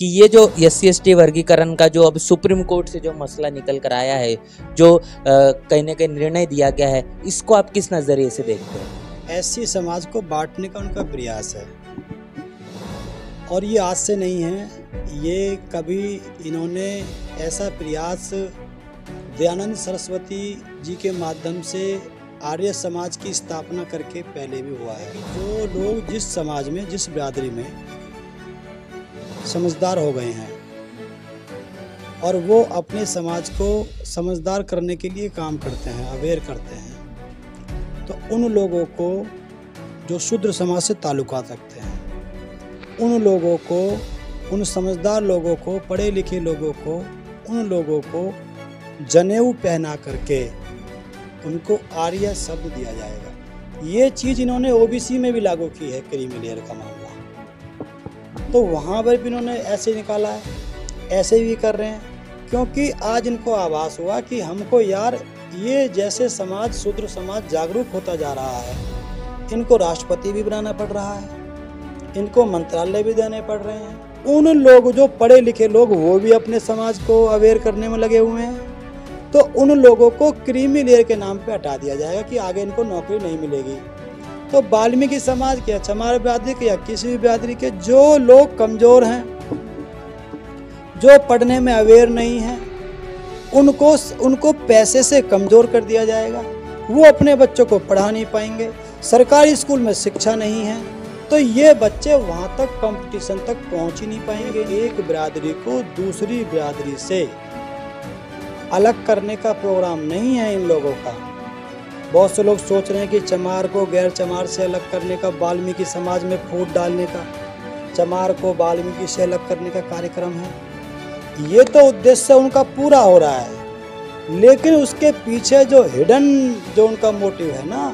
कि ये जो एस सी वर्गीकरण का जो अब सुप्रीम कोर्ट से जो मसला निकल कर आया है जो कहीं ना कहीं निर्णय दिया गया है इसको आप किस नज़रिए से देखते हैं एस समाज को बांटने का उनका प्रयास है और ये आज से नहीं है ये कभी इन्होंने ऐसा प्रयास दयानंद सरस्वती जी के माध्यम से आर्य समाज की स्थापना करके पहले भी हुआ है जो लोग जिस समाज में जिस बिरादरी में समझदार हो गए हैं और वो अपने समाज को समझदार करने के लिए काम करते हैं अवेयर करते हैं तो उन लोगों को जो शूद्र समाज से ताल्लुक रखते हैं उन लोगों को उन समझदार लोगों को पढ़े लिखे लोगों को उन लोगों को जनेऊ पहना करके उनको आर्य शब्द दिया जाएगा ये चीज़ इन्होंने ओबीसी में भी लागू की है क्रीमी लेयर का मामला तो वहाँ पर भी इन्होंने ऐसे निकाला है ऐसे भी कर रहे हैं क्योंकि आज इनको आभास हुआ कि हमको यार ये जैसे समाज शूद्र समाज जागरूक होता जा रहा है इनको राष्ट्रपति भी बनाना पड़ रहा है इनको मंत्रालय भी देने पड़ रहे हैं उन लोग जो पढ़े लिखे लोग वो भी अपने समाज को अवेयर करने में लगे हुए हैं तो उन लोगों को क्रीमी लेयर के नाम पे हटा दिया जाएगा कि आगे इनको नौकरी नहीं मिलेगी तो वाल्मीकि समाज के चमार अच्छा, बिरादरी के या किसी भी बिरादरी के जो लोग कमज़ोर हैं जो पढ़ने में अवेयर नहीं हैं उनको उनको पैसे से कमज़ोर कर दिया जाएगा वो अपने बच्चों को पढ़ा नहीं पाएंगे सरकारी स्कूल में शिक्षा नहीं है तो ये बच्चे वहाँ तक कंपटीशन तक पहुँच ही नहीं पाएंगे एक बिरादरी को दूसरी बिरादरी से अलग करने का प्रोग्राम नहीं है इन लोगों का बहुत से लोग सोच रहे हैं कि चमार को गैर चमार से अलग करने का वाल्मीकि समाज में फूट डालने का चमार को वाल्मीकि से अलग करने का कार्यक्रम है ये तो उद्देश्य उनका पूरा हो रहा है लेकिन उसके पीछे जो हिडन जो उनका मोटिव है ना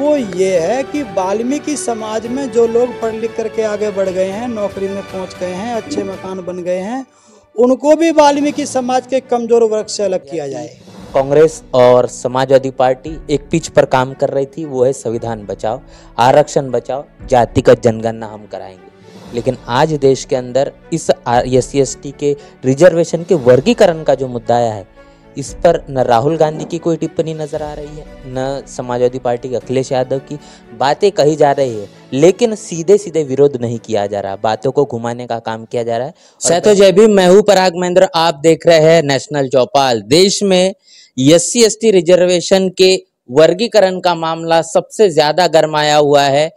वो ये है कि वाल्मीकि समाज में जो लोग पढ़ लिख करके आगे बढ़ गए हैं नौकरी में पहुंच गए हैं अच्छे मकान बन गए हैं उनको भी वाल्मीकि समाज के कमज़ोर वर्ग से अलग किया जाए कांग्रेस और समाजवादी पार्टी एक पिच पर काम कर रही थी वो है संविधान बचाओ आरक्षण बचाओ जाति का जनगणना हम कराएंगे लेकिन आज देश के अंदर इस एस सी के रिजर्वेशन के वर्गीकरण का जो मुद्दा आया है इस पर न राहुल गांधी की कोई टिप्पणी नज़र आ रही है न समाजवादी पार्टी के अखिलेश यादव की बातें कही जा रही है लेकिन सीधे सीधे विरोध नहीं किया जा रहा बातों को घुमाने का काम किया जा रहा है सतो जय भी मैं हूँ पराग महेंद्र आप देख रहे हैं नेशनल चौपाल देश में एस सी रिजर्वेशन के वर्गीकरण का मामला सबसे ज्यादा गर्माया हुआ है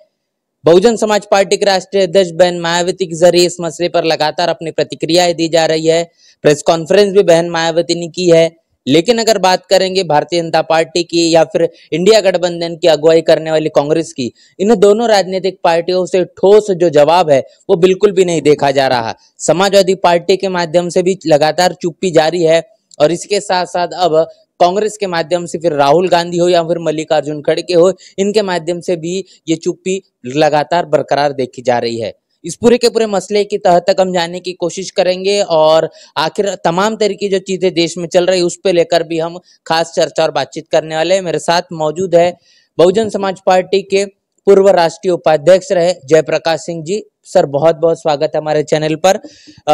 बहुजन समाज पार्टी के राष्ट्रीय अध्यक्ष बहन मायावती के जरिए इस मसले पर लगातार अपनी प्रतिक्रियाएं दी जा रही है प्रेस कॉन्फ्रेंस भी बहन मायावती ने की है लेकिन अगर बात करेंगे भारतीय जनता पार्टी की या फिर इंडिया गठबंधन की अगुवाई करने वाली कांग्रेस की इन दोनों राजनीतिक पार्टियों से ठोस जो जवाब है वो बिल्कुल भी नहीं देखा जा रहा समाजवादी पार्टी के माध्यम से भी लगातार चुप्पी जारी है और इसके साथ साथ अब कांग्रेस के माध्यम से फिर राहुल गांधी हो या फिर मल्लिकार्जुन खड़गे हो इनके माध्यम से भी ये चुप्पी लगातार बरकरार देखी जा रही है इस पूरे के पूरे मसले की तह तक हम जाने की कोशिश करेंगे और आखिर तमाम तरीके जो चीजें देश में चल रही उस पर लेकर भी हम खास चर्चा और बातचीत करने वाले हैं मेरे साथ मौजूद है बहुजन समाज पार्टी के पूर्व राष्ट्रीय उपाध्यक्ष रहे जयप्रकाश सिंह जी सर बहुत बहुत स्वागत है हमारे चैनल पर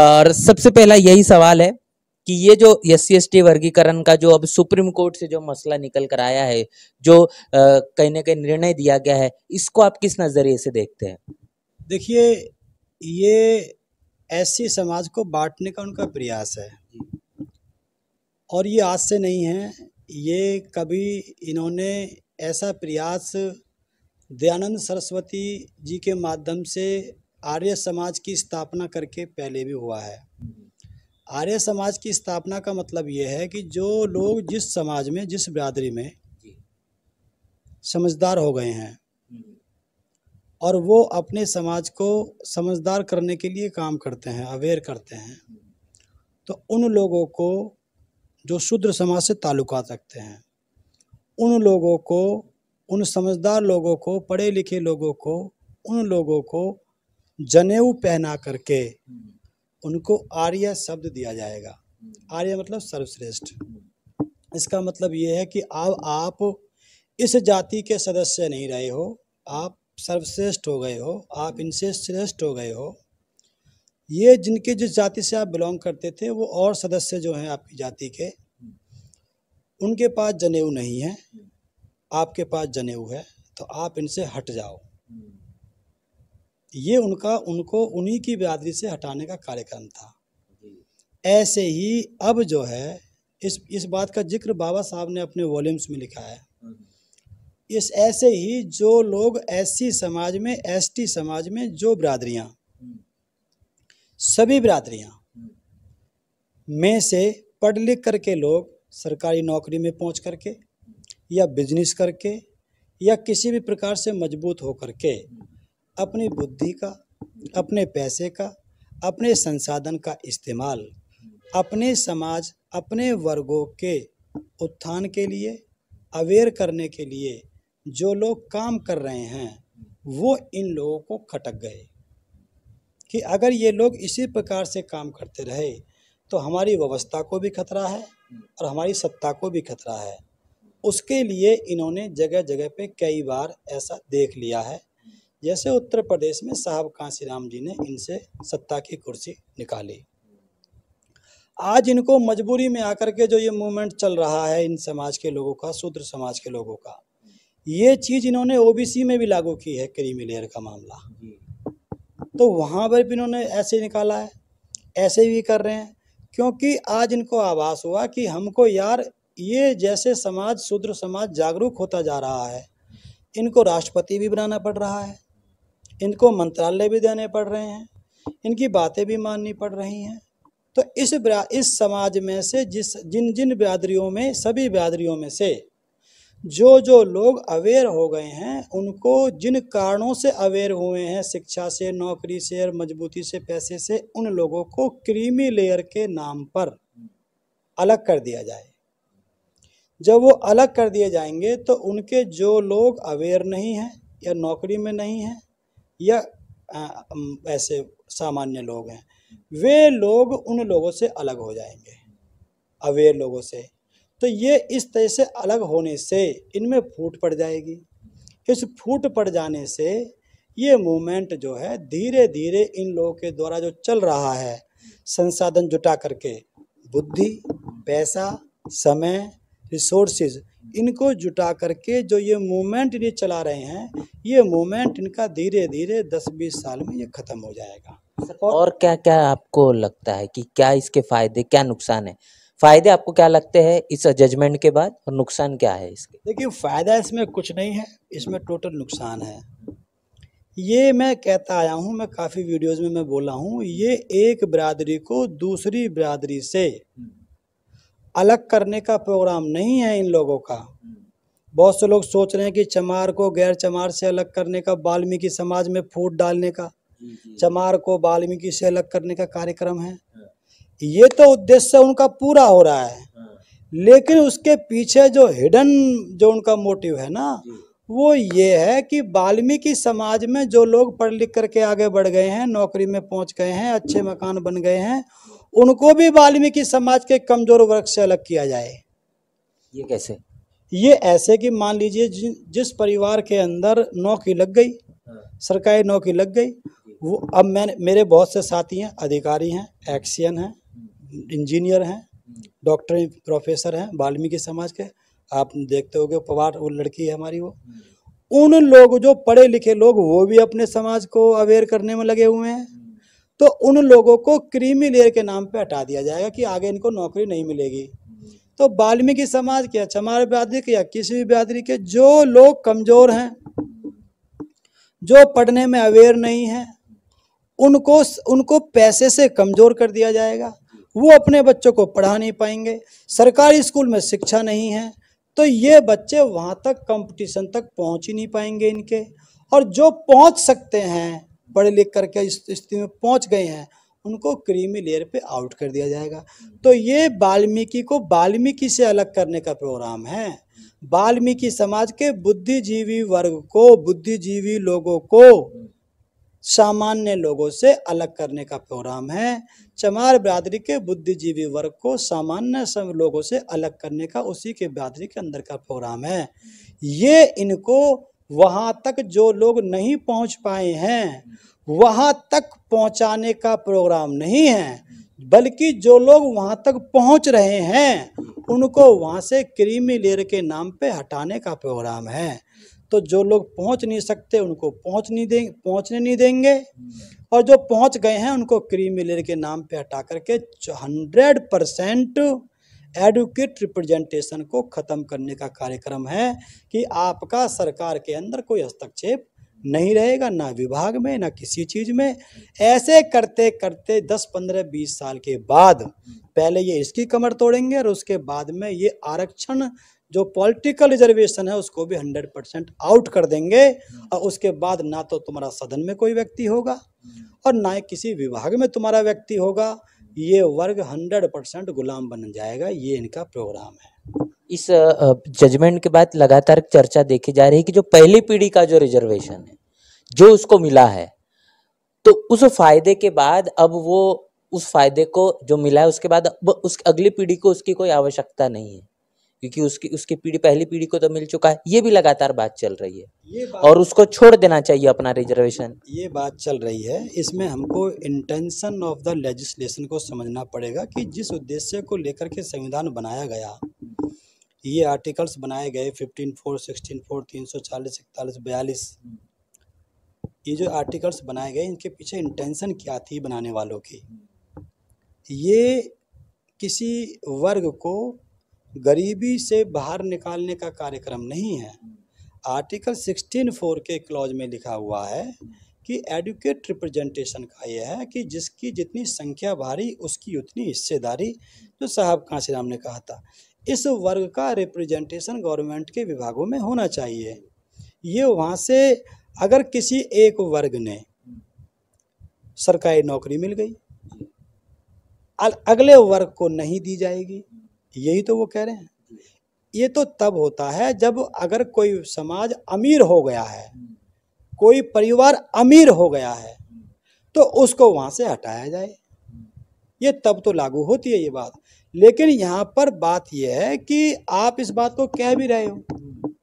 और सबसे पहला यही सवाल है कि ये जो एस सी वर्गीकरण का जो अब सुप्रीम कोर्ट से जो मसला निकल कर आया है जो कहीं ना कहीं निर्णय दिया गया है इसको आप किस नज़रिए से देखते हैं देखिए ये ऐसी समाज को बांटने का उनका प्रयास है और ये आज से नहीं है ये कभी इन्होंने ऐसा प्रयास दयानंद सरस्वती जी के माध्यम से आर्य समाज की स्थापना करके पहले भी हुआ है आर्य समाज की स्थापना का मतलब ये है कि जो लोग जिस समाज में जिस बिरादरी में समझदार हो गए हैं हम्म। और वो अपने समाज को समझदार करने के लिए काम करते हैं अवेयर करते हैं तो उन लोगों को जो शूद्र समाज से ताल्लुक रखते हैं उन लोगों को उन समझदार लोगों को पढ़े लिखे लोगों को उन लोगों को जनेऊ पहना करके हम्म। उनको आर्य शब्द दिया जाएगा आर्य मतलब सर्वश्रेष्ठ इसका मतलब ये है कि अब आप इस जाति के सदस्य नहीं रहे हो आप सर्वश्रेष्ठ हो गए हो आप इनसे श्रेष्ठ हो गए हो ये जिनके जिस जाति से आप बिलोंग करते थे वो और सदस्य जो हैं आपकी जाति के उनके पास जनेऊ नहीं है आपके पास जनेऊ है तो आप इनसे हट जाओ ये उनका उनको उन्हीं की बिरादरी से हटाने का कार्यक्रम था ऐसे ही अब जो है इस इस बात का जिक्र बाबा साहब ने अपने वॉल्यूम्स में लिखा है हाँ इस ऐसे ही जो लोग ऐसी समाज में एसटी समाज में जो बिरादरियाँ हम्म। सभी बिरादरियाँ हम्म। में से पढ़ लिख करके लोग सरकारी नौकरी में पहुंच करके हम्म। या बिजनेस करके या किसी भी प्रकार से मजबूत हो करके अपनी बुद्धि का अपने पैसे का अपने संसाधन का इस्तेमाल अपने समाज अपने वर्गों के उत्थान के लिए अवेयर करने के लिए जो लोग काम कर रहे हैं वो इन लोगों को खटक गए कि अगर ये लोग इसी प्रकार से काम करते रहे तो हमारी व्यवस्था को भी खतरा है और हमारी सत्ता को भी खतरा है उसके लिए इन्होंने जगह जगह पे कई बार ऐसा देख लिया है जैसे उत्तर प्रदेश में साहब राम जी ने इनसे सत्ता की कुर्सी निकाली आज इनको मजबूरी में आकर के जो ये मूवमेंट चल रहा है इन समाज के लोगों का शूद्र समाज के लोगों का ये चीज़ इन्होंने ओबीसी में भी लागू की है क्रीमी लेयर का मामला तो वहाँ पर भी इन्होंने ऐसे निकाला है ऐसे भी कर रहे हैं क्योंकि आज इनको आभास हुआ कि हमको यार ये जैसे समाज शूद्र समाज जागरूक होता जा रहा है इनको राष्ट्रपति भी बनाना पड़ रहा है इनको मंत्रालय भी देने पड़ रहे हैं इनकी बातें भी माननी पड़ रही हैं तो इस इस समाज में से जिस जिन जिन बिरादरियों में सभी बिरादरियों में से जो जो लोग अवेयर हो गए हैं उनको जिन कारणों से अवेयर हुए हैं शिक्षा से नौकरी से और मजबूती से पैसे से उन लोगों को क्रीमी लेयर के नाम पर अलग कर दिया जाए जब वो अलग कर दिए जाएंगे तो उनके जो लोग अवेयर नहीं हैं या नौकरी में नहीं हैं या ऐसे सामान्य लोग हैं वे लोग उन लोगों से अलग हो जाएंगे अवेयर लोगों से तो ये इस तरह से अलग होने से इनमें फूट पड़ जाएगी इस फूट पड़ जाने से ये मूवमेंट जो है धीरे धीरे इन लोगों के द्वारा जो चल रहा है संसाधन जुटा करके बुद्धि पैसा समय रिसोर्सेज इनको जुटा करके जो ये मूवमेंट ये चला रहे हैं ये मूवमेंट इनका धीरे धीरे दस बीस साल में ये ख़त्म हो जाएगा और क्या क्या आपको लगता है कि क्या इसके फ़ायदे क्या नुकसान है फ़ायदे आपको क्या लगते हैं इस जजमेंट के बाद और नुकसान क्या है इसके देखिए फ़ायदा इसमें कुछ नहीं है इसमें टोटल नुकसान है ये मैं कहता आया हूँ मैं काफ़ी वीडियोज़ में मैं बोला हूँ ये एक बरदरी को दूसरी बरदरी से अलग करने का प्रोग्राम नहीं है इन लोगों का बहुत से लोग सोच रहे हैं कि चमार को गैर चमार से अलग करने का वाल्मीकि समाज में फूट डालने का चमार को वाल्मीकि से अलग करने का कार्यक्रम है हाँ। ये तो उद्देश्य उनका पूरा हो रहा है हाँ। लेकिन उसके पीछे जो हिडन जो उनका मोटिव है ना वो ये है कि वाल्मीकि समाज में जो लोग पढ़ लिख करके आगे बढ़ गए हैं नौकरी में पहुंच गए हैं अच्छे मकान बन गए हैं उनको भी वाल्मीकि समाज के कमजोर वर्ग से अलग किया जाए ये कैसे ये ऐसे कि मान लीजिए जिस परिवार के अंदर नौकरी लग गई हाँ। सरकारी नौकरी लग गई वो अब मैंने मेरे बहुत से साथी हैं अधिकारी हैं एक्सियन हैं इंजीनियर हैं डॉक्टर प्रोफेसर हैं वाल्मीकि समाज के आप देखते गए पवार वो लड़की है हमारी वो हाँ। उन लोग जो पढ़े लिखे लोग वो भी अपने समाज को अवेयर करने में लगे हुए हैं तो उन लोगों को क्रीमी लेयर के नाम पे हटा दिया जाएगा कि आगे इनको नौकरी नहीं मिलेगी तो वाल्मीकि समाज के चमार अच्छा, बिरादरी के या किसी भी बिरादरी के जो लोग कमज़ोर हैं जो पढ़ने में अवेयर नहीं हैं उनको उनको पैसे से कमज़ोर कर दिया जाएगा वो अपने बच्चों को पढ़ा नहीं पाएंगे सरकारी स्कूल में शिक्षा नहीं है तो ये बच्चे वहाँ तक कंपटीशन तक पहुँच ही नहीं पाएंगे इनके और जो पहुँच सकते हैं पढ़ लिख करके इस स्थिति में पहुंच गए हैं उनको क्रीमी लेयर पे आउट कर दिया जाएगा तो ये वाल्मीकि को वाल्मीकि से अलग करने का प्रोग्राम है वाल्मीकि समाज के बुद्धिजीवी वर्ग को बुद्धिजीवी लोगों को सामान्य लोगों से अलग करने का प्रोग्राम है चमार बरादरी के बुद्धिजीवी वर्ग को सामान्य सब लोगों से अलग करने का उसी के बरादरी के अंदर का प्रोग्राम है ये इनको वहाँ तक जो लोग नहीं पहुँच पाए हैं वहाँ तक पहुँचाने का प्रोग्राम नहीं है बल्कि जो लोग वहाँ तक पहुँच रहे हैं उनको वहाँ से क्रीमी लेयर के नाम पे हटाने का प्रोग्राम है तो जो लोग पहुँच नहीं सकते उनको पहुँच नहीं दें पहुँचने नहीं देंगे और जो पहुँच गए हैं उनको क्रीमी लेयर के नाम पे हटा करके हंड्रेड परसेंट एडवोकेट रिप्रेजेंटेशन को ख़त्म करने का कार्यक्रम है कि आपका सरकार के अंदर कोई हस्तक्षेप नहीं रहेगा ना विभाग में ना किसी चीज़ में ऐसे करते करते 10 15 20 साल के बाद पहले ये इसकी कमर तोड़ेंगे और उसके बाद में ये आरक्षण जो पॉलिटिकल रिजर्वेशन है उसको भी 100 परसेंट आउट कर देंगे और उसके बाद ना तो तुम्हारा सदन में कोई व्यक्ति होगा और ना किसी विभाग में तुम्हारा व्यक्ति होगा ये वर्ग हंड्रेड परसेंट गुलाम बन जाएगा ये इनका प्रोग्राम है इस जजमेंट के बाद लगातार चर्चा देखी जा रही है कि जो पहली पीढ़ी का जो रिजर्वेशन है जो उसको मिला है तो उस फायदे के बाद अब वो उस फायदे को जो मिला है उसके बाद अब अगली पीढ़ी को उसकी कोई आवश्यकता नहीं है क्योंकि उसकी उसकी पीढ़ी पहली पीढ़ी को तो मिल चुका है ये भी लगातार बात चल रही है ये और उसको छोड़ देना चाहिए अपना रिजर्वेशन ये बात चल रही है इसमें हमको इंटेंशन ऑफ द लेजिस्लेशन को समझना पड़ेगा कि जिस उद्देश्य को लेकर के संविधान बनाया गया ये आर्टिकल्स बनाए गए फिफ्टीन फोर सिक्सटीन फोर तीन सौ चालीस इकतालीस बयालीस ये जो आर्टिकल्स बनाए गए इनके पीछे इंटेंशन क्या थी बनाने वालों की ये किसी वर्ग को गरीबी से बाहर निकालने का कार्यक्रम नहीं है आर्टिकल सिक्सटीन फोर के क्लॉज में लिखा हुआ है कि एडुकेट रिप्रेजेंटेशन का यह है कि जिसकी जितनी संख्या भारी उसकी उतनी हिस्सेदारी जो साहब कांसीराम ने कहा था इस वर्ग का रिप्रेजेंटेशन गवर्नमेंट के विभागों में होना चाहिए ये वहाँ से अगर किसी एक वर्ग ने सरकारी नौकरी मिल गई अगले वर्ग को नहीं दी जाएगी यही तो वो कह रहे हैं ये तो तब होता है जब अगर कोई समाज अमीर हो गया है कोई परिवार अमीर हो गया है तो उसको वहाँ से हटाया जाए ये तब तो लागू होती है ये बात लेकिन यहाँ पर बात यह है कि आप इस बात को कह भी रहे हो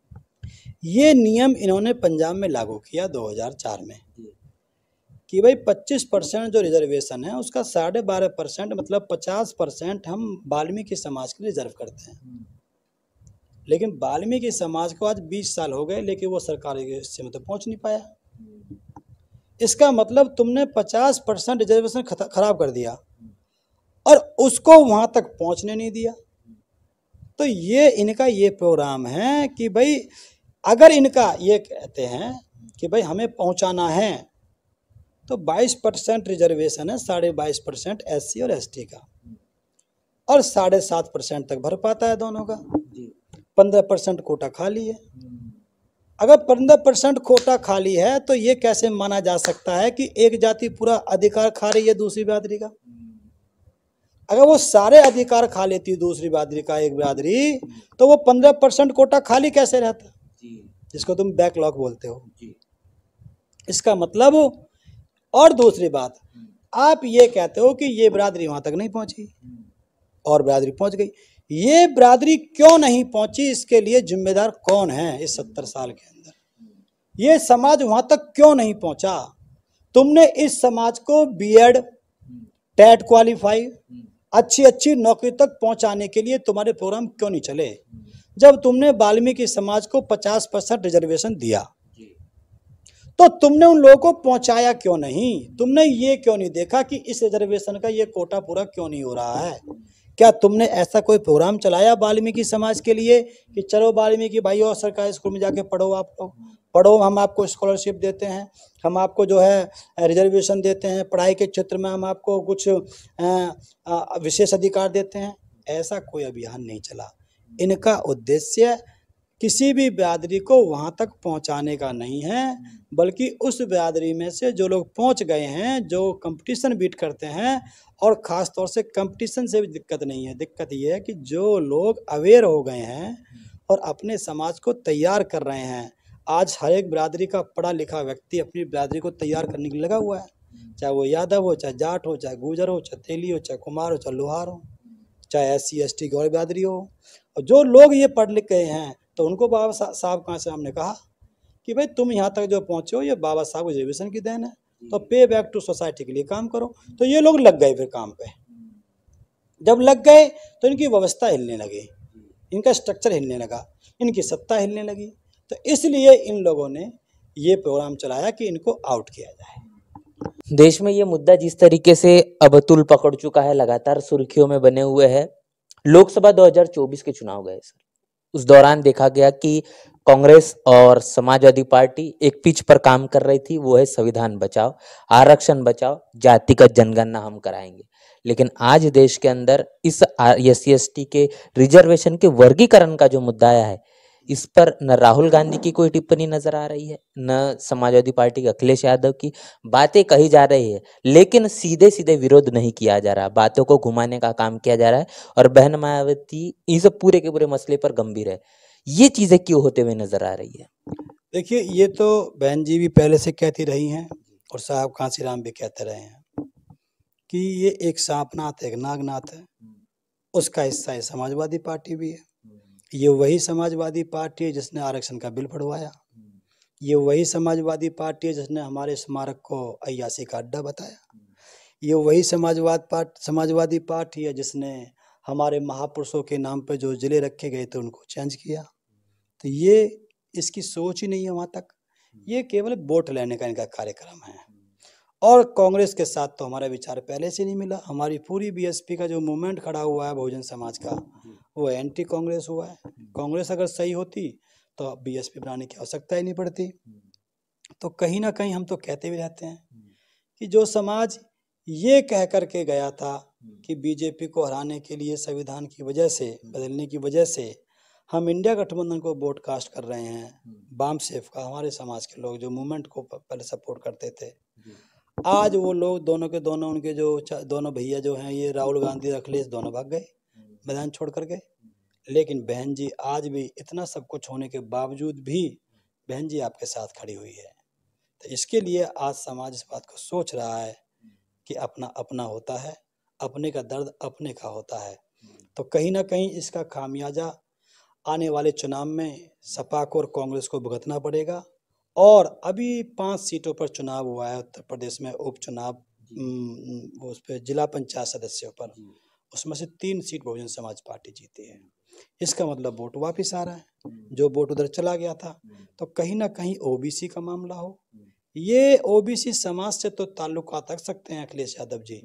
ये नियम इन्होंने पंजाब में लागू किया 2004 में कि भाई 25 परसेंट जो रिजर्वेशन है उसका साढ़े बारह परसेंट मतलब 50 परसेंट हम वाल्मीकि समाज के लिए रिजर्व करते हैं हम्म। लेकिन वाल्मीकि समाज को आज 20 साल हो गए लेकिन वो सरकार में तो पहुंच नहीं पाया हम्म। इसका मतलब तुमने 50 परसेंट रिजर्वेशन ख़राब कर दिया और उसको वहाँ तक पहुँचने नहीं दिया तो ये इनका ये प्रोग्राम है कि भाई अगर इनका ये कहते हैं कि भाई हमें पहुँचाना है तो 22 परसेंट रिजर्वेशन है साढ़े बाईस परसेंट एस और एस का और साढ़े सात परसेंट तक भर पाता है दोनों का पंद्रह परसेंट कोटा खाली है अगर पंद्रह परसेंट कोटा खाली है तो ये कैसे माना जा सकता है कि एक जाति पूरा अधिकार खा रही है दूसरी बिरादरी का अगर वो सारे अधिकार खा लेती है दूसरी बिरादरी का एक बिरादरी तो वो पंद्रह परसेंट कोटा खाली कैसे रहता जिसको तुम बैकलॉग बोलते हो इसका मतलब और दूसरी बात आप ये कहते हो कि ये बरादरी वहाँ तक नहीं पहुँची और बरादरी पहुँच गई ये बरादरी क्यों नहीं पहुँची इसके लिए जिम्मेदार कौन है इस सत्तर साल के अंदर ये समाज वहाँ तक क्यों नहीं पहुँचा तुमने इस समाज को बीएड टेट क्वालिफाई e अच्छी अच्छी नौकरी तक पहुँचाने के लिए तुम्हारे प्रोग्राम क्यों नहीं चले जब तुमने वाल्मीकि समाज को 50 परसेंट रिजर्वेशन दिया तो तुमने उन लोगों को पहुंचाया क्यों नहीं तुमने ये क्यों नहीं देखा कि इस रिजर्वेशन का ये कोटा पूरा क्यों नहीं हो रहा है क्या तुमने ऐसा कोई प्रोग्राम चलाया वाल्मीकि समाज के लिए कि चलो वाल्मीकि भाई और सरकारी स्कूल में जाके पढ़ो आप लोग पढ़ो हम आपको स्कॉलरशिप देते हैं हम आपको जो है रिजर्वेशन देते हैं पढ़ाई के क्षेत्र में हम आपको कुछ विशेष अधिकार देते हैं ऐसा कोई अभियान नहीं चला इनका उद्देश्य किसी भी ब्यादरी को वहाँ तक पहुँचाने का नहीं है बल्कि उस ब्यादरी में से जो लोग पहुँच गए हैं जो कंपटीशन बीट करते हैं और ख़ास तौर से कंपटीशन से भी दिक्कत नहीं है दिक्कत ये है कि जो लोग अवेयर हो गए हैं और अपने समाज को तैयार कर रहे हैं आज हर एक बरादरी का पढ़ा लिखा व्यक्ति अपनी बरादरी को तैयार करने के लिए लगा हुआ है चाहे वो यादव हो चाहे जाट हो चाहे गुजर हो चाहे तेली हो चाहे कुमार हो चाहे लोहार हो चाहे एस सी एस टी गौर बरादरी हो और जो लोग ये पढ़ लिख गए हैं तो उनको बाबा साहब कहाँ से हमने कहा कि भाई तुम यहाँ तक जो पहुँचे हो ये बाबा साहब रिजर्वेशन की देन है तो पे बैक टू सोसाइटी के लिए काम करो तो ये लोग लग गए फिर काम पे जब लग गए तो इनकी व्यवस्था हिलने लगी इनका स्ट्रक्चर हिलने लगा इनकी सत्ता हिलने लगी तो इसलिए इन लोगों ने ये प्रोग्राम चलाया कि इनको आउट किया जाए देश में ये मुद्दा जिस तरीके से अबतुल पकड़ चुका है लगातार सुर्खियों में बने हुए है लोकसभा 2024 के चुनाव गए सर उस दौरान देखा गया कि कांग्रेस और समाजवादी पार्टी एक पिच पर काम कर रही थी वो है संविधान बचाओ आरक्षण बचाओ जाति का जनगणना हम कराएंगे लेकिन आज देश के अंदर इस एस सी के रिजर्वेशन के वर्गीकरण का जो मुद्दा आया है इस पर न राहुल गांधी की कोई टिप्पणी नजर आ रही है न समाजवादी पार्टी के अखिलेश यादव की बातें कही जा रही है लेकिन सीधे सीधे विरोध नहीं किया जा रहा बातों को घुमाने का काम किया जा रहा है और बहन मायावती इस पूरे के पूरे मसले पर गंभीर है ये चीजें क्यों होते हुए नजर आ रही है देखिए ये तो बहन जी भी पहले से कहती रही हैं और साहब कांसी भी कहते रहे हैं कि ये एक सांपनाथ एक नागनाथ है उसका हिस्सा है समाजवादी पार्टी भी है ये वही समाजवादी पार्टी है जिसने आरक्षण का बिल पढ़वाया ये वही समाजवादी पार्टी है जिसने हमारे स्मारक को अयासी का अड्डा बताया ये वही समाजवाद पार्ट समाजवादी पार्टी है जिसने हमारे महापुरुषों के नाम पर जो ज़िले रखे गए थे उनको चेंज किया तो ये इसकी सोच ही नहीं है वहाँ तक ये केवल वोट लेने का इनका कार्यक्रम है और कांग्रेस के साथ तो हमारा विचार पहले से नहीं मिला हमारी पूरी बीएसपी का जो मूवमेंट खड़ा हुआ है बहुजन समाज का वो एंटी कांग्रेस हुआ है कांग्रेस अगर सही होती तो बीएसपी बनाने की आवश्यकता ही नहीं पड़ती तो कहीं ना कहीं हम तो कहते भी रहते हैं कि जो समाज ये कह कर के गया था कि बीजेपी को हराने के लिए संविधान की वजह से बदलने की वजह से हम इंडिया गठबंधन को ब्रॉडकास्ट कर रहे हैं बाम सेफ का हमारे समाज के लोग जो मूवमेंट को पहले सपोर्ट करते थे आज वो लोग दोनों के दोनों उनके जो दोनों भैया जो हैं ये राहुल गांधी अखिलेश दोनों भाग गए मैदान छोड़ कर गए लेकिन बहन जी आज भी इतना सब कुछ होने के बावजूद भी बहन जी आपके साथ खड़ी हुई है तो इसके लिए आज समाज इस बात को सोच रहा है कि अपना अपना होता है अपने का दर्द अपने का होता है तो कहीं ना कहीं इसका खामियाजा आने वाले चुनाव में सपा को और कांग्रेस को भुगतना पड़ेगा और अभी पांच सीटों पर चुनाव हुआ है उत्तर प्रदेश में उपचुनाव उस पर जिला पंचायत सदस्यों पर उसमें से तीन सीट बहुजन समाज पार्टी जीती है इसका मतलब वोट वापस आ रहा है जो वोट उधर चला गया था तो कहीं ना कहीं ओबीसी का मामला हो ये ओबीसी समाज से तो ताल्लुका रख सकते हैं अखिलेश यादव जी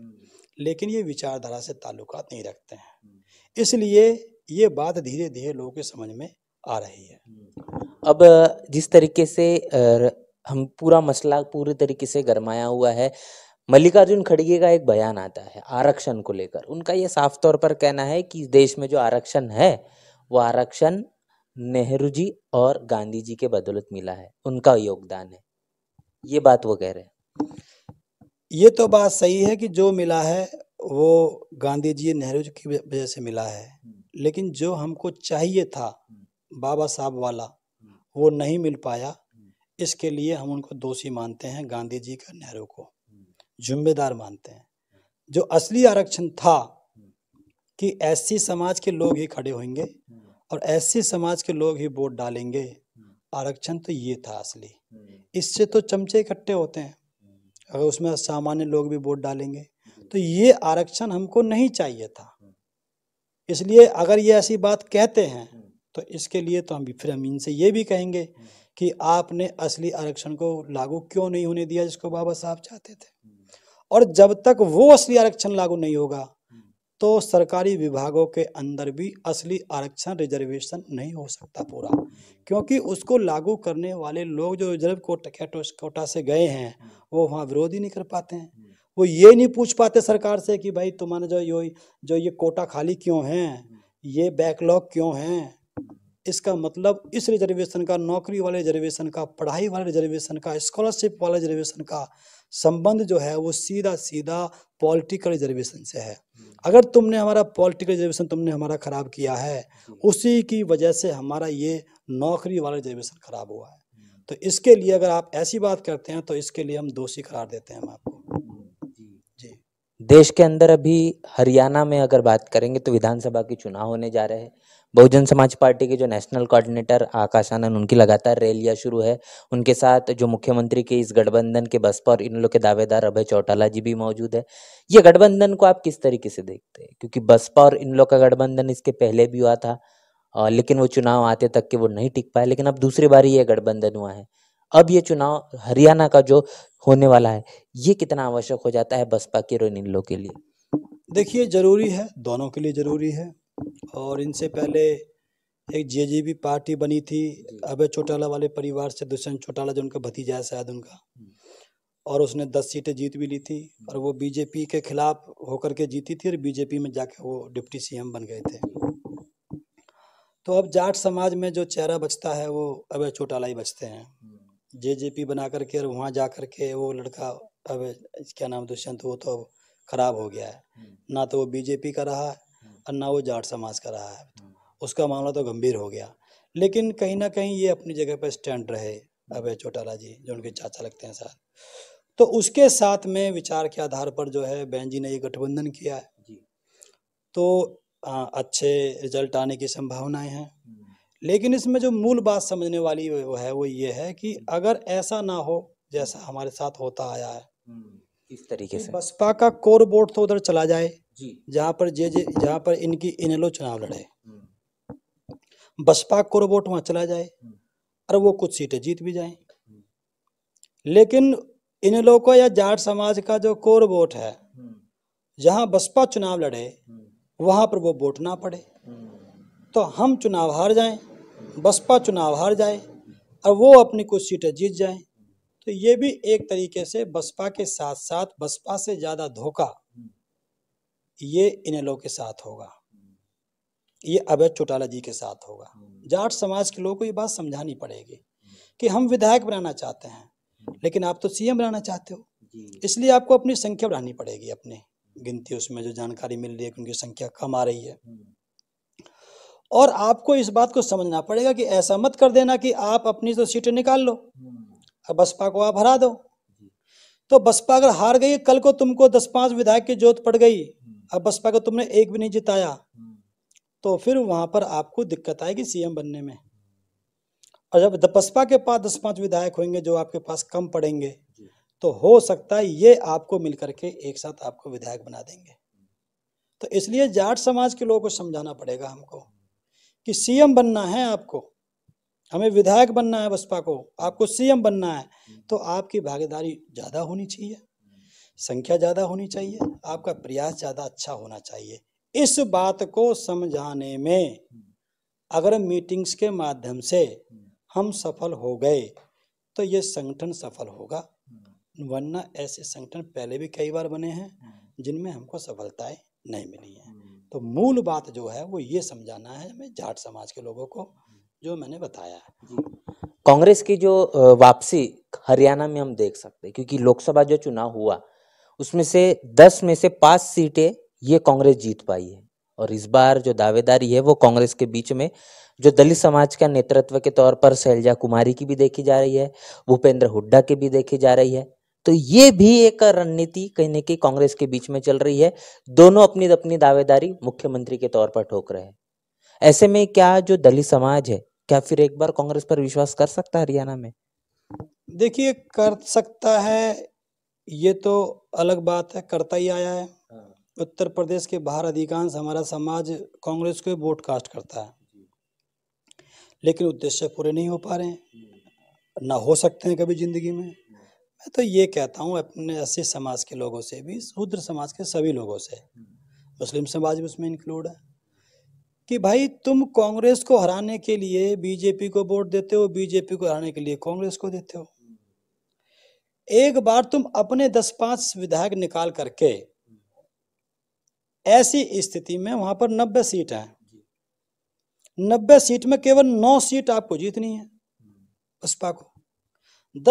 लेकिन ये विचारधारा से ताल्लुकात नहीं रखते हैं इसलिए ये बात धीरे धीरे लोगों के समझ में आ रही है अब जिस तरीके से हम पूरा मसला पूरे तरीके से गरमाया हुआ है मल्लिकार्जुन खड़गे का एक बयान आता है आरक्षण को लेकर उनका ये साफ तौर पर कहना है कि देश में जो आरक्षण है वो आरक्षण नेहरू जी और गांधी जी के बदौलत मिला है उनका योगदान है ये बात वो कह रहे हैं ये तो बात सही है कि जो मिला है वो गांधी जी नेहरू जी की वजह से मिला है हम्म। लेकिन जो हमको चाहिए था हम्म। बाबा साहब वाला वो नहीं मिल पाया इसके लिए हम उनको दोषी मानते हैं गांधी जी का नेहरू को जिम्मेदार मानते हैं जो असली आरक्षण था कि ऐसी समाज के लोग ही खड़े होंगे और ऐसे समाज के लोग ही वोट डालेंगे आरक्षण तो ये था असली इससे तो चमचे इकट्ठे होते हैं अगर उसमें सामान्य लोग भी वोट डालेंगे तो ये आरक्षण हमको नहीं चाहिए था इसलिए अगर ये ऐसी बात कहते हैं तो इसके लिए तो हम फिर हम इनसे ये भी कहेंगे कि आपने असली आरक्षण को लागू क्यों नहीं होने दिया जिसको बाबा साहब चाहते थे और जब तक वो असली आरक्षण लागू नहीं होगा तो सरकारी विभागों के अंदर भी असली आरक्षण रिजर्वेशन नहीं हो सकता पूरा क्योंकि उसको लागू करने वाले लोग जो रिजर्व कोटा कोटा से गए हैं वो वहाँ विरोध ही नहीं कर पाते हैं वो ये नहीं पूछ पाते सरकार से कि भाई तुम्हारा जो ये जो ये कोटा खाली क्यों हैं ये बैकलॉग क्यों हैं इसका मतलब इस रिजर्वेशन का नौकरी वाले रिजर्वेशन का पढ़ाई वाले रिजर्वेशन का स्कॉलरशिप वाले रिजर्वेशन का संबंध जो है वो सीधा सीधा पॉलिटिकल रिजर्वेशन से है अगर तुमने हमारा पॉलिटिकल रिजर्वेशन तुमने हमारा ख़राब किया है उसी की वजह से हमारा ये नौकरी वाला रिजर्वेशन ख़राब हुआ है तो इसके लिए अगर आप ऐसी बात करते हैं तो इसके लिए हम दोषी करार देते हैं हम आपको देश के अंदर अभी हरियाणा में अगर बात करेंगे तो विधानसभा के चुनाव होने जा रहे हैं बहुजन समाज पार्टी के जो नेशनल कोऑर्डिनेटर आकाश आनंद उनकी लगातार रैलियां शुरू है उनके साथ जो मुख्यमंत्री के इस गठबंधन के बस पर इन लोग के दावेदार अभय चौटाला जी भी मौजूद है ये गठबंधन को आप किस तरीके से देखते हैं क्योंकि बसपा और इन लोग का गठबंधन इसके पहले भी हुआ था लेकिन वो चुनाव आते तक के वो नहीं टिक पाए लेकिन अब दूसरी बार ये गठबंधन हुआ है अब ये चुनाव हरियाणा का जो होने वाला है ये कितना आवश्यक हो जाता है बसपा के और इन लोग के लिए देखिए जरूरी है दोनों के लिए जरूरी है और इनसे पहले एक जे पार्टी बनी थी अभय चौटाला वाले परिवार से दुष्यंत चौटाला जो उनका भतीजा है शायद उनका और उसने दस सीटें जीत भी ली थी और वो बीजेपी के खिलाफ होकर के जीती थी और बीजेपी में जाके वो डिप्टी सीएम बन गए थे तो अब जाट समाज में जो चेहरा बचता है वो अभय चौटाला ही बचते हैं जे जे पी बना करके और वहाँ जा करके वो लड़का अब क्या नाम दुष्यंत वो तो अब खराब हो गया है ना तो वो बीजेपी का रहा अन्ना वो जाट समाज का रहा है हम्म। उसका मामला तो गंभीर हो गया लेकिन कहीं ना कहीं ये अपनी जगह पर स्टैंड रहे अभय चौटाला जी जो उनके चाचा लगते हैं साथ तो उसके साथ में विचार के आधार पर जो है बहन जी ने ये गठबंधन किया है तो आ, अच्छे रिजल्ट आने की संभावनाएं हैं हम्म। लेकिन इसमें जो मूल बात समझने वाली वो है वो ये है कि हम्म। अगर ऐसा ना हो जैसा हमारे साथ होता आया है इस तरीके से बसपा का कोर बोर्ड तो उधर चला जाए जहाँ पर जे जे जहाँ पर इनकी इनलो चुनाव लड़े हम्म। बसपा को वोट वहां चला जाए हम्म। और वो कुछ सीटें जीत भी जाए हम्म। लेकिन इन लोगों को या जाट समाज का जो कोर वोट है जहाँ बसपा चुनाव लड़े वहां पर वो वोट ना पड़े तो हम चुनाव हार जाएं बसपा चुनाव हार जाए और वो अपनी कुछ सीटें जीत जाएं तो ये भी एक तरीके से बसपा के साथ साथ बसपा से ज़्यादा धोखा ये इनेलो के साथ होगा ये अवैध चौटाला जी के साथ होगा जाट समाज के लोगों को ये बात समझानी पड़ेगी कि हम विधायक बनाना चाहते हैं लेकिन आप तो सीएम बनाना चाहते हो इसलिए आपको अपनी संख्या बढ़ानी पड़ेगी अपनी गिनती उसमें जो जानकारी मिल रही है उनकी संख्या कम आ रही है और आपको इस बात को समझना पड़ेगा कि ऐसा मत कर देना कि आप अपनी तो सीटें निकाल लो और बसपा को आप हरा दो तो बसपा अगर हार गई कल को तुमको दस पांच विधायक की जोत पड़ गई अब बसपा को तुमने एक भी नहीं जिताया हम्म। तो फिर वहां पर आपको दिक्कत आएगी सीएम बनने में और जब बसपा के पास दस पांच विधायक होंगे जो आपके पास कम पड़ेंगे तो हो सकता है ये आपको मिलकर के एक साथ आपको विधायक बना देंगे तो इसलिए जाट समाज के लोगों को समझाना पड़ेगा हमको कि सीएम बनना है आपको हमें विधायक बनना है बसपा को आपको सीएम बनना है हम्म। तो आपकी भागीदारी ज़्यादा होनी चाहिए संख्या ज़्यादा होनी चाहिए आपका प्रयास ज़्यादा अच्छा होना चाहिए इस बात को समझाने में अगर मीटिंग्स के माध्यम से हम सफल हो गए तो ये संगठन सफल होगा वरना ऐसे संगठन पहले भी कई बार बने हैं जिनमें हमको सफलताएं नहीं मिली हैं तो मूल बात जो है वो ये समझाना है हमें जाट समाज के लोगों को जो मैंने बताया है कांग्रेस की जो वापसी हरियाणा में हम देख सकते हैं क्योंकि लोकसभा जो चुनाव हुआ उसमें से दस में से पांच सीटें ये कांग्रेस जीत पाई है और इस बार जो दावेदारी है वो कांग्रेस के बीच में जो दलित समाज का नेतृत्व के तौर पर शैलजा कुमारी की भी देखी जा रही है भूपेंद्र हुड्डा की भी देखी जा रही है तो ये भी एक रणनीति कहने की कांग्रेस के बीच में चल रही है दोनों अपनी अपनी दावेदारी मुख्यमंत्री के तौर पर ठोक रहे हैं ऐसे में क्या जो दलित समाज है क्या फिर एक बार कांग्रेस पर विश्वास कर सकता है हरियाणा में देखिए कर सकता है ये तो अलग बात है करता ही आया है हाँ। उत्तर प्रदेश के बाहर अधिकांश हमारा समाज कांग्रेस को वोट कास्ट करता है लेकिन उद्देश्य पूरे नहीं हो पा रहे हैं ना हो सकते हैं कभी ज़िंदगी में मैं तो ये कहता हूँ अपने ऐसे समाज के लोगों से भी शूद्र समाज के सभी लोगों से हम्म। मुस्लिम समाज भी उसमें इंक्लूड है कि भाई तुम कांग्रेस को हराने के लिए बीजेपी को वोट देते हो बीजेपी को हराने के लिए कांग्रेस को देते हो एक बार तुम अपने दस पांच विधायक निकाल करके ऐसी स्थिति में वहां पर नब्बे सीट है नब्बे सीट में केवल नौ सीट आपको जीतनी है बसपा को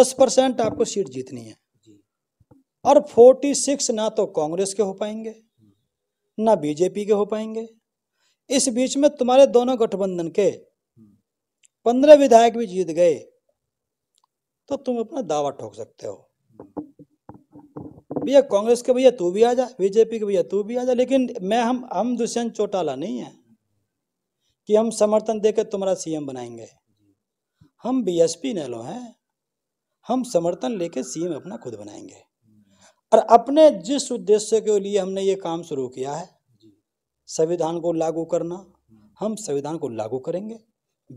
दस परसेंट आपको सीट जीतनी है और फोर्टी सिक्स ना तो कांग्रेस के हो पाएंगे ना बीजेपी के हो पाएंगे इस बीच में तुम्हारे दोनों गठबंधन के पंद्रह विधायक भी जीत गए तो तुम अपना दावा ठोक सकते हो भैया कांग्रेस के भैया तू भी आ जा बीजेपी के भैया तू भी आ जा लेकिन मैं हम हम दुष्यंत चौटाला नहीं है कि हम समर्थन देकर तुम्हारा सीएम बनाएंगे हम बीएसपी नेलो हैं हम समर्थन लेके सीएम अपना खुद बनाएंगे और अपने जिस उद्देश्य के लिए हमने ये काम शुरू किया है संविधान को लागू करना हम संविधान को लागू करेंगे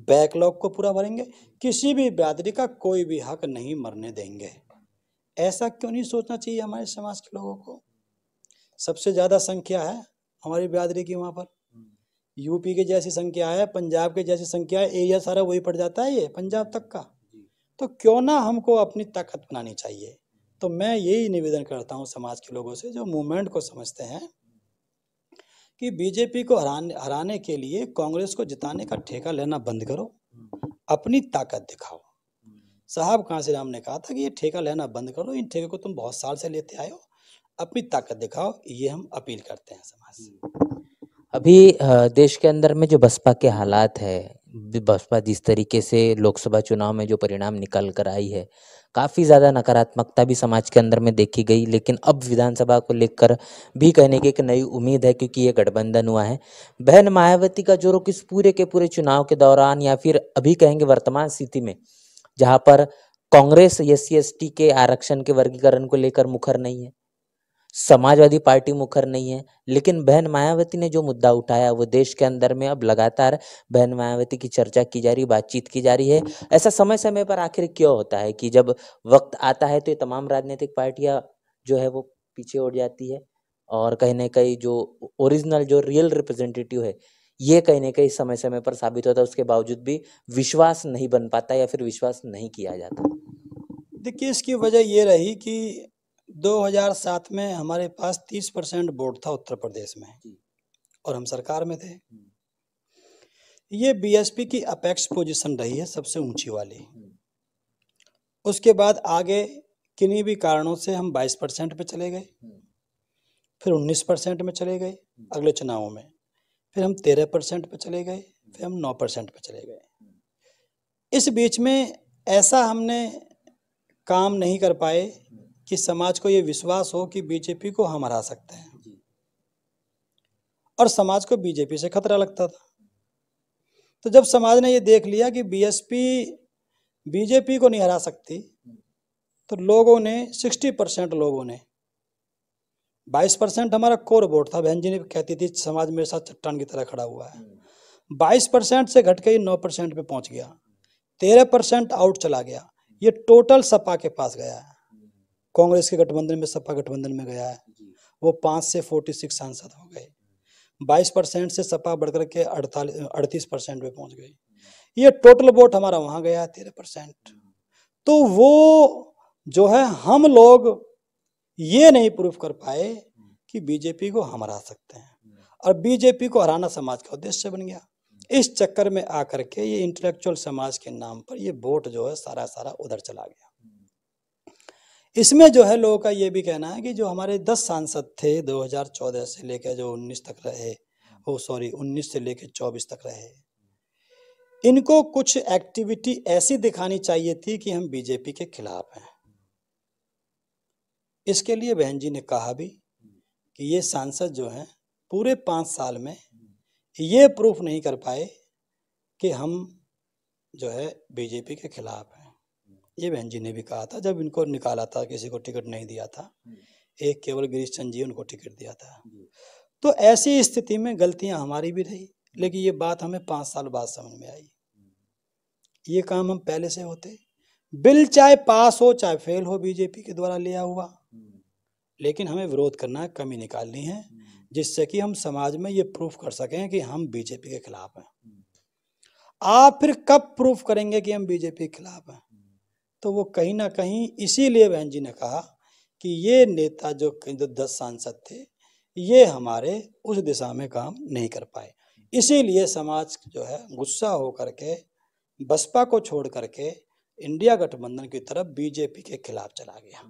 बैकलॉग को पूरा भरेंगे किसी भी बिरादरी का कोई भी हक नहीं मरने देंगे ऐसा क्यों नहीं सोचना चाहिए हमारे समाज के लोगों को सबसे ज़्यादा संख्या है हमारी बिरादरी की वहाँ पर यूपी की जैसी संख्या है पंजाब की जैसी संख्या है एरिया सारा वही पड़ जाता है ये पंजाब तक का तो क्यों ना हमको अपनी ताकत बनानी चाहिए तो मैं यही निवेदन करता हूँ समाज के लोगों से जो मूवमेंट को समझते हैं कि बीजेपी को हराने हराने के लिए कांग्रेस को जिताने का ठेका लेना बंद करो अपनी ताकत दिखाओ साहब कांसीराम ने कहा था कि ये ठेका लेना बंद करो इन ठेके को तुम बहुत साल से लेते आए हो अपनी ताकत दिखाओ ये हम अपील करते हैं समाज से अभी देश के अंदर में जो बसपा के हालात है बसपा जिस तरीके से लोकसभा चुनाव में जो परिणाम निकल कर आई है काफ़ी ज़्यादा नकारात्मकता भी समाज के अंदर में देखी गई लेकिन अब विधानसभा को लेकर भी कहने की एक नई उम्मीद है क्योंकि ये गठबंधन हुआ है बहन मायावती का जो रोक इस पूरे के पूरे चुनाव के दौरान या फिर अभी कहेंगे वर्तमान स्थिति में जहाँ पर कांग्रेस एस सी के आरक्षण के वर्गीकरण को लेकर मुखर नहीं है समाजवादी पार्टी मुखर नहीं है लेकिन बहन मायावती ने जो मुद्दा उठाया वो देश के अंदर में अब लगातार बहन मायावती की चर्चा की जा रही बातचीत की जा रही है ऐसा समय समय पर आखिर क्यों होता है कि जब वक्त आता है तो ये तमाम राजनीतिक पार्टियां जो है वो पीछे उड़ जाती है और कहीं ना कहीं जो ओरिजिनल जो रियल रिप्रेजेंटेटिव है ये कहीं ना कहीं समय समय पर साबित होता है उसके बावजूद भी विश्वास नहीं बन पाता या फिर विश्वास नहीं किया जाता देखिए इसकी वजह ये रही कि 2007 में हमारे पास 30 परसेंट वोट था उत्तर प्रदेश में और हम सरकार में थे हम्म। ये बीएसपी की अपेक्ष पोजीशन रही है सबसे ऊंची वाली हम्म। उसके बाद आगे किन्हीं भी कारणों से हम 22 परसेंट पे चले गए हम्म। फिर 19 परसेंट में चले गए अगले चुनावों में फिर हम 13 परसेंट पे चले गए फिर हम 9 परसेंट पे चले गए इस बीच में ऐसा हमने काम नहीं कर पाए कि समाज को ये विश्वास हो कि बीजेपी को हम हरा सकते हैं और समाज को बीजेपी से खतरा लगता था तो जब समाज ने ये देख लिया कि बीएसपी बीजेपी को नहीं हरा सकती तो लोगों ने 60 परसेंट लोगों ने 22 परसेंट हमारा कोर वोट था बहन जी ने कहती थी समाज मेरे साथ चट्टान की तरह खड़ा हुआ है 22 हम्म। परसेंट से घट के ये नौ परसेंट पर पहुँच गया तेरह परसेंट आउट चला गया ये टोटल सपा के पास गया है कांग्रेस के गठबंधन में सपा गठबंधन में गया है वो पाँच से फोर्टी सिक्स सांसद हो गए बाईस परसेंट से सपा बढ़कर के अड़तालीस अड़तीस परसेंट में पहुंच गई ये टोटल वोट हमारा वहाँ गया है तेरह परसेंट हम्म। तो वो जो है हम लोग ये नहीं प्रूफ कर पाए हम्म। कि बीजेपी को हम हरा सकते हैं हम्म। और बीजेपी को हराना समाज का उद्देश्य बन गया इस चक्कर में आकर के ये इंटेलेक्चुअल समाज के नाम पर ये वोट जो है सारा सारा उधर चला गया इसमें जो है लोगों का ये भी कहना है कि जो हमारे दस सांसद थे 2014 से लेकर जो 19 तक रहे ओ सॉरी 19 से लेकर 24 तक रहे इनको कुछ एक्टिविटी ऐसी दिखानी चाहिए थी कि हम बीजेपी के खिलाफ हैं इसके लिए बहन जी ने कहा भी कि ये सांसद जो हैं पूरे पाँच साल में ये प्रूफ नहीं कर पाए कि हम जो है बीजेपी के खिलाफ हैं ये बहन जी ने भी कहा था जब इनको निकाला था किसी को टिकट नहीं दिया था एक केवल गिरीश चंद जी उनको टिकट दिया था तो ऐसी स्थिति में गलतियां हमारी भी रही लेकिन ये बात हमें पाँच साल बाद समझ में आई ये काम हम पहले से होते बिल चाहे पास हो चाहे फेल हो बीजेपी के द्वारा लिया हुआ लेकिन हमें विरोध करना है कमी निकालनी है जिससे कि हम समाज में ये प्रूफ कर सकें कि हम बीजेपी के खिलाफ हैं आप फिर कब प्रूफ करेंगे कि हम बीजेपी के खिलाफ हैं तो वो कहीं ना कहीं इसीलिए बहन जी ने कहा कि ये नेता जो दस सांसद थे ये हमारे उस दिशा में काम नहीं कर पाए इसीलिए समाज जो है गुस्सा हो करके बसपा को छोड़ करके इंडिया गठबंधन की तरफ बीजेपी के खिलाफ चला गया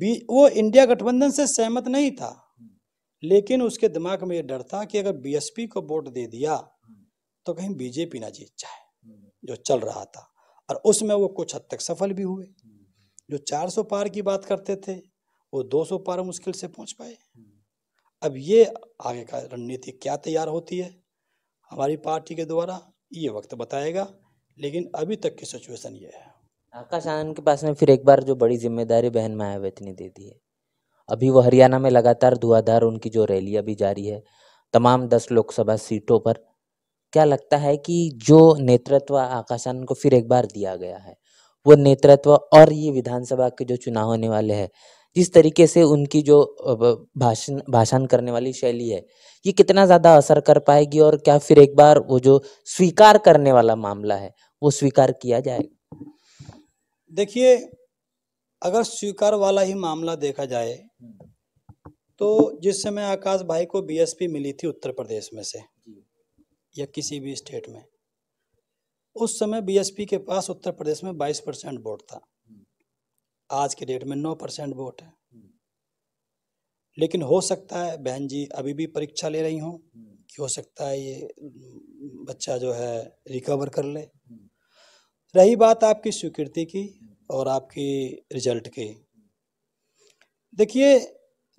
बी वो इंडिया गठबंधन से सहमत नहीं था लेकिन उसके दिमाग में ये डर था कि अगर बीएसपी को वोट दे दिया तो कहीं बीजेपी ना जीत जाए जो चल रहा था और उसमें वो कुछ हद तक सफल भी हुए जो 400 पार की बात करते थे वो 200 पार मुश्किल से पहुंच पाए अब ये आगे का रणनीति क्या तैयार होती है हमारी पार्टी के द्वारा ये वक्त बताएगा लेकिन अभी तक की सिचुएशन ये है आकाश आनंद के पास में फिर एक बार जो बड़ी जिम्मेदारी बहन मायावती ने दे दी है अभी वो हरियाणा में लगातार धुआंधार उनकी जो रैली अभी जारी है तमाम दस लोकसभा सीटों पर क्या लगता है कि जो नेतृत्व आकाशान को फिर एक बार दिया गया है वो नेतृत्व और ये विधानसभा के जो चुनाव होने वाले हैं जिस तरीके से उनकी जो भाषण भाषण करने वाली शैली है ये कितना ज़्यादा असर कर पाएगी और क्या फिर एक बार वो जो स्वीकार करने वाला मामला है वो स्वीकार किया जाएगा देखिए अगर स्वीकार वाला ही मामला देखा जाए तो जिस समय आकाश भाई को बीएसपी मिली थी उत्तर प्रदेश में से या किसी भी स्टेट में उस समय बीएसपी के पास उत्तर प्रदेश में 22 परसेंट वोट था आज के डेट में 9 परसेंट वोट है लेकिन हो सकता है बहन जी अभी भी परीक्षा ले रही हूँ कि हो सकता है ये बच्चा जो है रिकवर कर ले रही बात आपकी स्वीकृति की और आपकी रिजल्ट की देखिए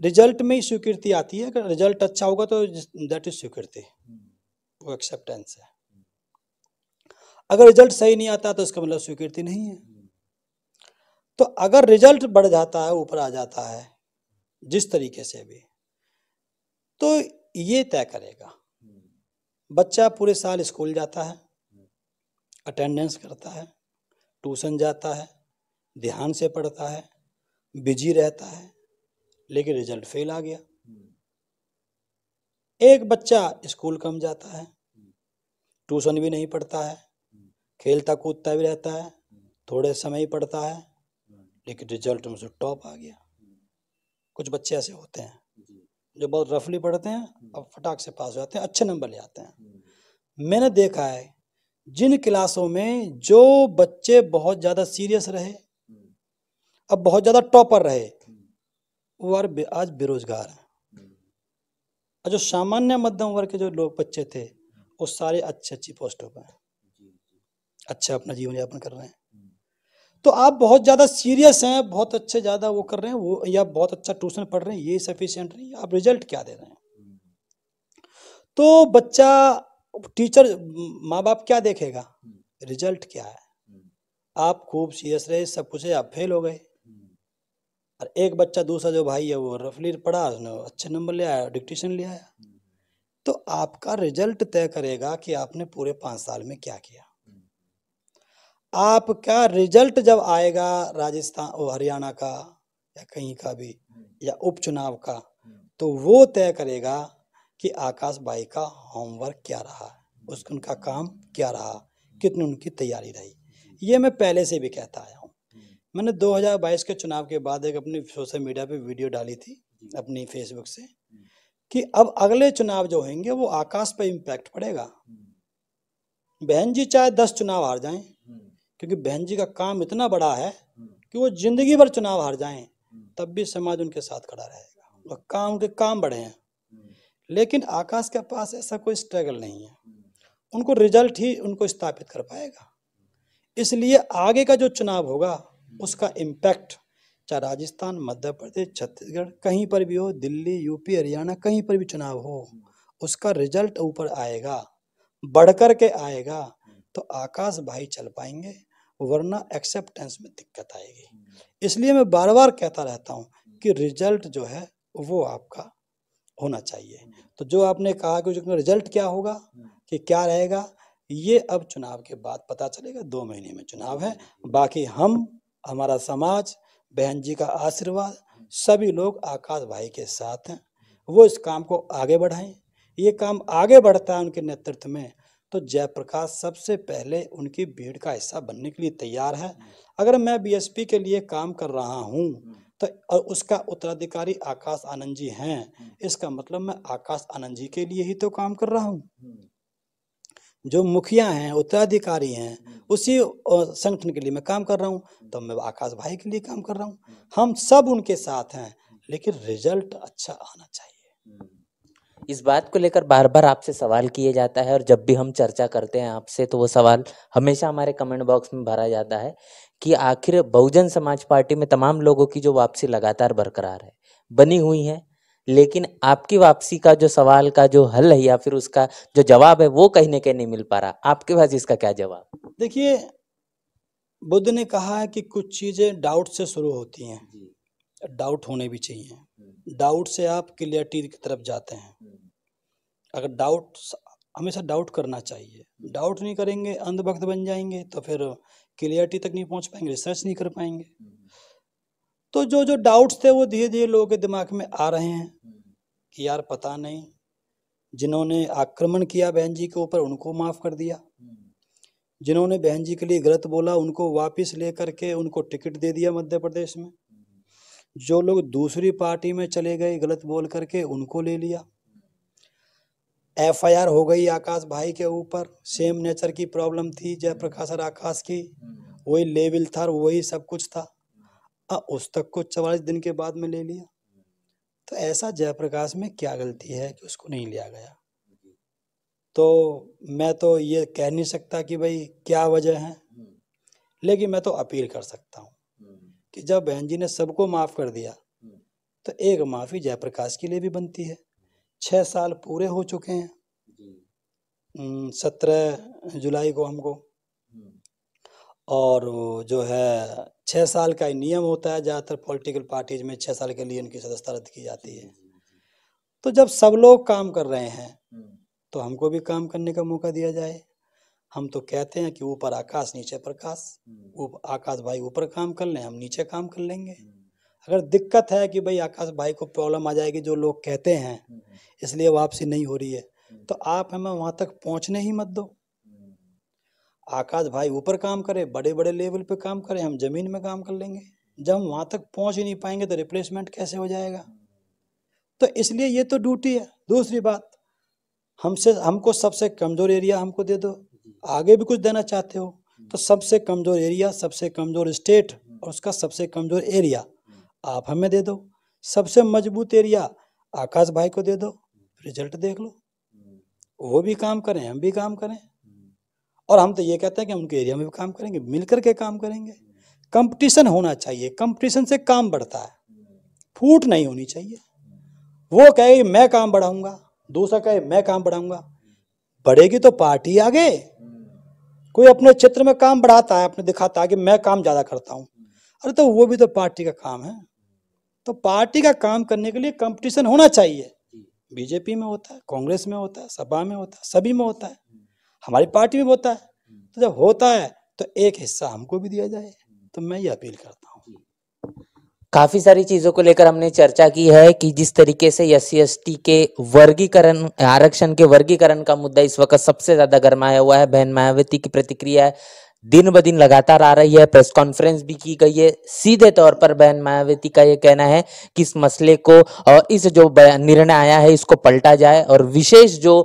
रिजल्ट में ही स्वीकृति आती है अगर रिजल्ट अच्छा होगा तो दैट इज स्वीकृति वो एक्सेप्टेंस है अगर रिजल्ट सही नहीं आता तो इसका मतलब स्वीकृति नहीं है तो अगर रिजल्ट बढ़ जाता है ऊपर आ जाता है जिस तरीके से भी तो ये तय करेगा बच्चा पूरे साल स्कूल जाता है अटेंडेंस करता है ट्यूशन जाता है ध्यान से पढ़ता है बिजी रहता है लेकिन रिजल्ट फेल आ गया एक बच्चा स्कूल कम जाता है ट्यूशन भी नहीं पढ़ता है खेलता कूदता भी रहता है थोड़े समय ही पढ़ता है लेकिन रिजल्ट में उसे टॉप आ गया कुछ बच्चे ऐसे होते हैं जो बहुत रफली पढ़ते हैं और फटाक से पास हो जाते हैं अच्छे नंबर ले आते हैं मैंने देखा है जिन क्लासों में जो बच्चे बहुत ज़्यादा सीरियस रहे अब बहुत ज़्यादा टॉपर रहे वो आज बेरोजगार हैं और जो सामान्य मध्यम वर्ग के जो लोग बच्चे थे वो सारे अच्छे अच्छी पोस्टों पर हैं अच्छा अपना जीवन यापन कर रहे हैं तो आप बहुत ज़्यादा सीरियस हैं बहुत अच्छे ज़्यादा वो कर रहे हैं वो या बहुत अच्छा ट्यूशन पढ़ रहे हैं ये सफिशियंट नहीं आप रिजल्ट क्या दे रहे हैं तो बच्चा टीचर माँ बाप क्या देखेगा रिजल्ट हम्म। क्या है हम्म। आप खूब सीरियस रहे सब कुछ आप फेल हो गए और एक बच्चा दूसरा जो भाई है वो रफली पढ़ा उसने अच्छे नंबर ले आया डिक्टेशन ले आया हम्म। तो आपका रिजल्ट तय करेगा कि आपने पूरे पाँच साल में क्या किया हम्म। आपका रिजल्ट जब आएगा राजस्थान और हरियाणा का या कहीं का भी हम्म। या उपचुनाव का तो वो तय करेगा कि आकाश भाई का होमवर्क क्या रहा उसका उनका काम क्या रहा कितनी उनकी तैयारी रही ये मैं पहले से भी कहता आया मैंने 2022 के चुनाव के बाद एक अपनी सोशल मीडिया पे वीडियो डाली थी अपनी फेसबुक से कि अब अगले चुनाव जो होंगे वो आकाश पर इम्पैक्ट पड़ेगा बहन जी चाहे दस चुनाव हार जाएं क्योंकि बहन जी का काम इतना बड़ा है कि वो जिंदगी भर चुनाव हार जाएं तब भी समाज उनके साथ खड़ा रहेगा वह काम के काम बढ़े हैं लेकिन आकाश के पास ऐसा कोई स्ट्रगल नहीं है उनको रिजल्ट ही उनको स्थापित कर पाएगा इसलिए आगे का जो चुनाव होगा उसका इम्पैक्ट चाहे राजस्थान मध्य प्रदेश छत्तीसगढ़ कहीं पर भी हो दिल्ली यूपी हरियाणा कहीं पर भी चुनाव हो उसका रिजल्ट ऊपर आएगा बढ़ कर के आएगा तो आकाश भाई चल पाएंगे वरना एक्सेप्टेंस में दिक्कत आएगी इसलिए मैं बार बार कहता रहता हूँ कि रिजल्ट जो है वो आपका होना चाहिए तो जो आपने कहा कि रिजल्ट क्या होगा कि क्या रहेगा ये अब चुनाव के बाद पता चलेगा दो महीने में चुनाव है बाकी हम हमारा समाज बहन जी का आशीर्वाद सभी लोग आकाश भाई के साथ हैं वो इस काम को आगे बढ़ाएं ये काम आगे बढ़ता है उनके नेतृत्व में तो जयप्रकाश सबसे पहले उनकी भीड़ का हिस्सा बनने के लिए तैयार है अगर मैं बीएसपी के लिए काम कर रहा हूँ तो और उसका उत्तराधिकारी आकाश आनंद जी हैं इसका मतलब मैं आकाश आनंद जी के लिए ही तो काम कर रहा हूँ जो मुखिया हैं उत्तराधिकारी हैं हम्म। उसी संगठन के लिए मैं काम कर रहा हूँ तो मैं आकाश भाई के लिए काम कर रहा हूँ हम सब उनके साथ हैं लेकिन रिजल्ट अच्छा आना चाहिए हम्म। इस बात को लेकर बार बार आपसे सवाल किए जाता है और जब भी हम चर्चा करते हैं आपसे तो वो सवाल हमेशा हमारे कमेंट बॉक्स में भरा जाता है कि आखिर बहुजन समाज पार्टी में तमाम लोगों की जो वापसी लगातार बरकरार है बनी हुई है लेकिन आपकी वापसी का जो सवाल का जो हल है या फिर उसका जो जवाब है वो कहीं ना कहीं नहीं मिल पा रहा आपके पास इसका क्या जवाब देखिए बुद्ध ने कहा है कि कुछ चीज़ें डाउट से शुरू होती हैं डाउट होने भी चाहिए हम्म। डाउट से आप क्लियरिटी की तरफ जाते हैं हम्म। अगर डाउट हमेशा डाउट करना चाहिए डाउट नहीं करेंगे अंधभक्त बन जाएंगे तो फिर क्लियरिटी तक नहीं पहुंच पाएंगे रिसर्च नहीं कर पाएंगे हम्म। तो जो जो डाउट्स थे वो धीरे धीरे लोगों के दिमाग में आ रहे हैं कि यार पता नहीं जिन्होंने आक्रमण किया बहन जी के ऊपर उनको माफ़ कर दिया जिन्होंने बहन जी के लिए गलत बोला उनको वापिस ले करके उनको टिकट दे दिया मध्य प्रदेश में जो लोग दूसरी पार्टी में चले गए गलत बोल करके उनको ले लिया एफआईआर हो गई आकाश भाई के ऊपर सेम नेचर की प्रॉब्लम थी जयप्रकाश और आकाश की वही लेवल था वही सब कुछ था और हाँ, तक को चवालीस दिन के बाद में ले लिया तो ऐसा जयप्रकाश में क्या गलती है कि उसको नहीं लिया गया तो मैं तो ये कह नहीं सकता कि भाई क्या वजह है लेकिन मैं तो अपील कर सकता हूँ कि जब बहन जी ने सबको माफ़ कर दिया तो एक माफ़ी जयप्रकाश के लिए भी बनती है छः साल पूरे हो चुके हैं हम्म, सत्रह जुलाई को हमको और जो है छः साल का नियम होता है ज़्यादातर पॉलिटिकल पार्टीज में छः साल के लिए इनकी सदस्यता रद्द की जाती है तो जब सब लोग काम कर रहे हैं तो हमको भी काम करने का मौका दिया जाए हम तो कहते हैं कि ऊपर आकाश नीचे प्रकाश आकाश भाई ऊपर काम कर लें हम नीचे काम कर लेंगे अगर दिक्कत है कि भाई आकाश भाई को प्रॉब्लम आ जाएगी जो लोग कहते हैं इसलिए वापसी नहीं हो रही है तो आप हमें वहाँ तक पहुँचने ही मत दो आकाश भाई ऊपर काम करे बड़े बड़े लेवल पे काम करे हम ज़मीन में काम कर लेंगे जब हम वहाँ तक पहुँच ही नहीं पाएंगे तो रिप्लेसमेंट कैसे हो जाएगा तो इसलिए ये तो ड्यूटी है दूसरी बात हमसे हमको सबसे कमज़ोर एरिया हमको दे दो आगे भी कुछ देना चाहते हो तो सबसे कमज़ोर एरिया सबसे कमज़ोर स्टेट और उसका सबसे कमज़ोर एरिया आप हमें दे दो सबसे मजबूत एरिया आकाश भाई को दे दो रिजल्ट देख लो वो भी काम करें हम भी काम करें और हम तो ये कहते हैं कि हम उनके एरिया में भी काम करेंगे मिलकर के काम करेंगे कंपटीशन होना चाहिए कंपटीशन से काम बढ़ता है फूट नहीं होनी चाहिए वो कहे मैं काम बढ़ाऊंगा दूसरा कहे मैं काम बढ़ाऊंगा बढ़ेगी तो पार्टी आगे कोई अपने क्षेत्र में काम बढ़ाता है अपने दिखाता है कि मैं काम ज़्यादा करता हूँ अरे तो वो भी तो पार्टी का काम है तो पार्टी का काम करने के लिए कंपटीशन होना चाहिए बीजेपी में होता है कांग्रेस में होता है सभा में होता है सभी में होता है हमारी पार्टी में होता है हम्म। तो जब होता है तो एक हिस्सा हमको भी दिया जाए हम्म। तो मैं ये अपील करता हूँ काफी सारी चीजों को लेकर हमने चर्चा की है कि जिस तरीके से एस सी के वर्गीकरण आरक्षण के वर्गीकरण का मुद्दा इस वक्त सबसे ज्यादा गर्माया हुआ है बहन मायावती की प्रतिक्रिया है दिन ब दिन लगातार आ रही है प्रेस कॉन्फ्रेंस भी की गई है सीधे तौर पर बहन मायावती का ये कहना है कि इस मसले को और इस जो निर्णय आया है इसको पलटा जाए और विशेष जो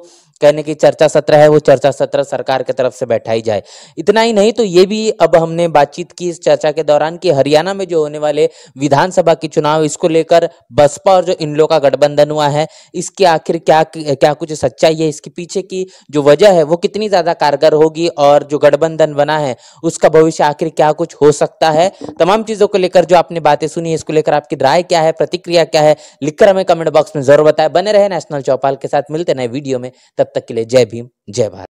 कहने की चर्चा सत्र है वो चर्चा सत्र सरकार की तरफ से बैठाई जाए इतना ही नहीं तो ये भी अब हमने बातचीत की इस चर्चा के दौरान कि हरियाणा में जो होने वाले विधानसभा के चुनाव इसको लेकर बसपा और जो इन लोगों का गठबंधन हुआ है इसके आखिर क्या क्या कुछ सच्चाई है इसके पीछे की जो वजह है वो कितनी ज्यादा कारगर होगी और जो गठबंधन बना है उसका भविष्य आखिर क्या कुछ हो सकता है तमाम चीजों को लेकर जो आपने बातें सुनी इसको लेकर आपकी राय क्या है प्रतिक्रिया क्या है लिखकर हमें कमेंट बॉक्स में जरूर बताए बने रहे नेशनल चौपाल के साथ मिलते नए वीडियो में तब तब तक के लिए जय भीम जय भारत